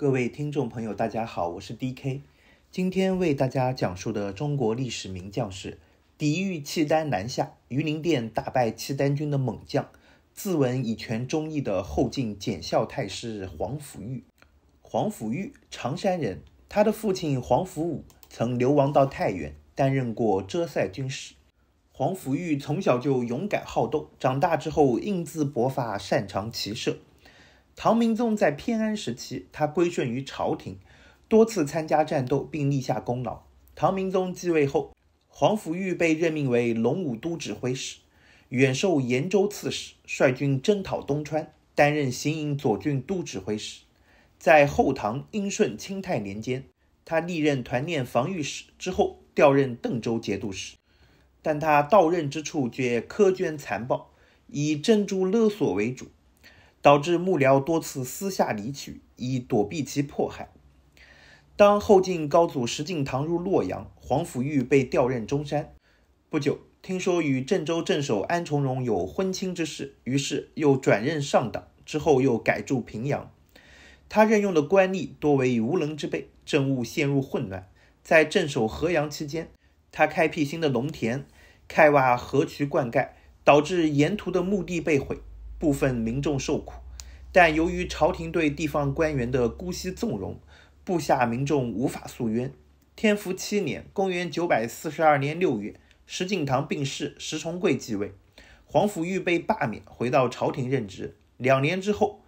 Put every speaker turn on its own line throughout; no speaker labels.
各位听众朋友，大家好，我是 D.K，今天为大家讲述的中国历史名将是抵御契丹南下，榆林殿打败契丹军的猛将，自刎以全忠义的后晋简孝太师黄甫玉。黄甫玉，常山人，他的父亲黄甫武曾流亡到太原，担任过遮塞军使。黄甫玉从小就勇敢好斗，长大之后，英姿勃发，擅长骑射。唐明宗在偏安时期，他归顺于朝廷，多次参加战斗并立下功劳。唐明宗继位后，黄甫玉被任命为龙武都指挥使，远授延州刺史，率军征讨东川，担任行营左军都指挥使。在后唐英顺、清泰年间，他历任团练防御使之后，调任邓州节度使，但他到任之处，却苛捐残暴，以珍珠勒索为主。导致幕僚多次私下离去，以躲避其迫害。当后晋高祖石敬瑭入洛阳，皇甫玉被调任中山。不久，听说与郑州镇守安重荣有婚亲之事，于是又转任上党。之后又改驻平阳。他任用的官吏多为无能之辈，政务陷入混乱。在镇守河阳期间，他开辟新的农田，开挖河渠灌溉，导致沿途的墓地被毁。部分民众受苦，但由于朝廷对地方官员的姑息纵容，部下民众无法诉冤。天福七年（公元942年）六月，石敬瑭病逝，石重贵继位，皇甫玉被罢免，回到朝廷任职。两年之后，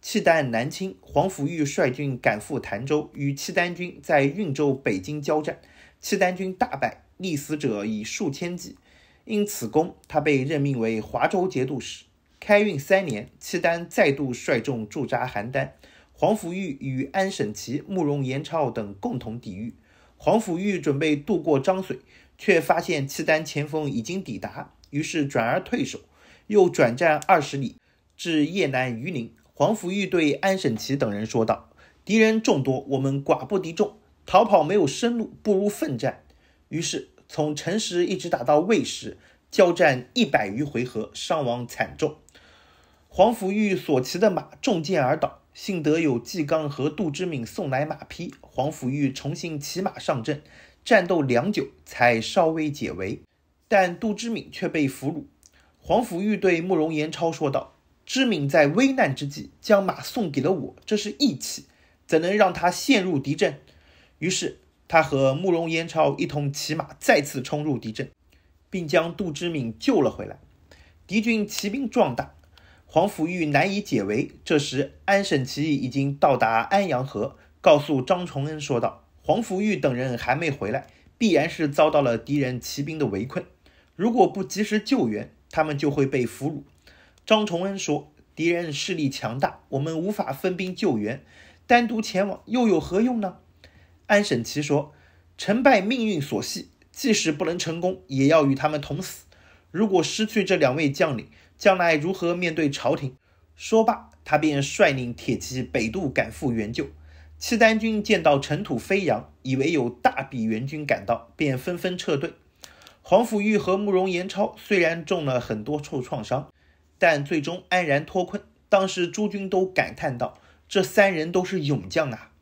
契丹南侵，皇甫玉率军赶赴潭州，与契丹军在运州、北京交战，契丹军大败，溺死者以数千计。因此功，他被任命为华州节度使。开运三年，契丹再度率众驻扎邯郸，黄甫玉与安审琦、慕容延超等共同抵御。黄甫玉准备渡过漳水，却发现契丹前锋已经抵达，于是转而退守，又转战二十里，至夜南榆林。黄甫玉对安审琦等人说道：“敌人众多，我们寡不敌众，逃跑没有生路，不如奋战。”于是从辰时一直打到未时，交战一百余回合，伤亡惨重。黄甫玉所骑的马中箭而倒，幸得有纪纲和杜之敏送来马匹，黄甫玉重新骑马上阵，战斗良久才稍微解围，但杜之敏却被俘虏。黄甫玉对慕容延超说道：“知敏在危难之际将马送给了我，这是义气，怎能让他陷入敌阵？”于是他和慕容延超一同骑马再次冲入敌阵，并将杜之敏救了回来。敌军骑兵壮大。黄福玉难以解围。这时，安审琦已经到达安阳河，告诉张崇恩说道：“黄福玉等人还没回来，必然是遭到了敌人骑兵的围困。如果不及时救援，他们就会被俘虏。”张崇恩说：“敌人势力强大，我们无法分兵救援，单独前往又有何用呢？”安审琦说：“成败命运所系，即使不能成功，也要与他们同死。如果失去这两位将领，”将来如何面对朝廷？说罢，他便率领铁骑北渡，赶赴援救。契丹军见到尘土飞扬，以为有大笔援军赶到，便纷纷撤退。皇甫玉和慕容延超虽然中了很多处创伤，但最终安然脱困。当时诸军都感叹道：“这三人都是勇将啊！”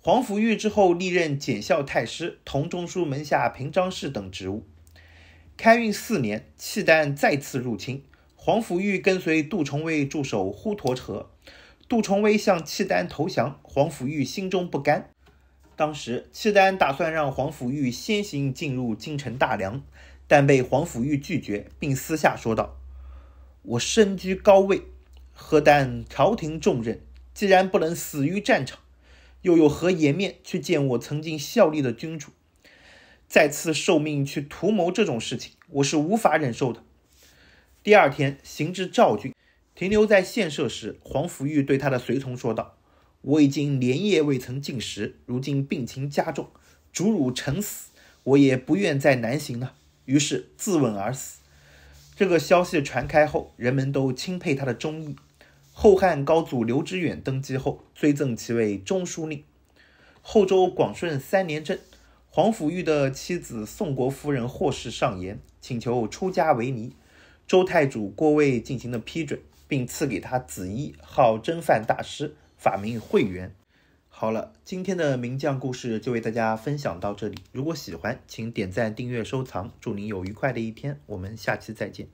皇甫玉之后历任检校太师、同中书门下平章事等职务。开运四年，契丹再次入侵。黄甫玉跟随杜重威驻守呼沱河，杜重威向契丹投降，黄甫玉心中不甘。当时契丹打算让黄甫玉先行进入京城大梁，但被黄甫玉拒绝，并私下说道：“我身居高位，何担朝廷重任？既然不能死于战场，又有何颜面去见我曾经效力的君主？再次受命去图谋这种事情，我是无法忍受的。”第二天行至赵郡，停留在县舍时，皇甫玉对他的随从说道：“我已经连夜未曾进食，如今病情加重，主辱臣死，我也不愿再南行了。”于是自刎而死。这个消息传开后，人们都钦佩他的忠义。后汉高祖刘知远登基后，追赠其为中书令。后周广顺三年正，皇甫玉的妻子宋国夫人霍氏上言，请求出家为尼。周太祖郭威进行了批准，并赐给他紫衣，号真饭大师，法名慧元。好了，今天的名将故事就为大家分享到这里。如果喜欢，请点赞、订阅、收藏。祝您有愉快的一天，我们下期再见。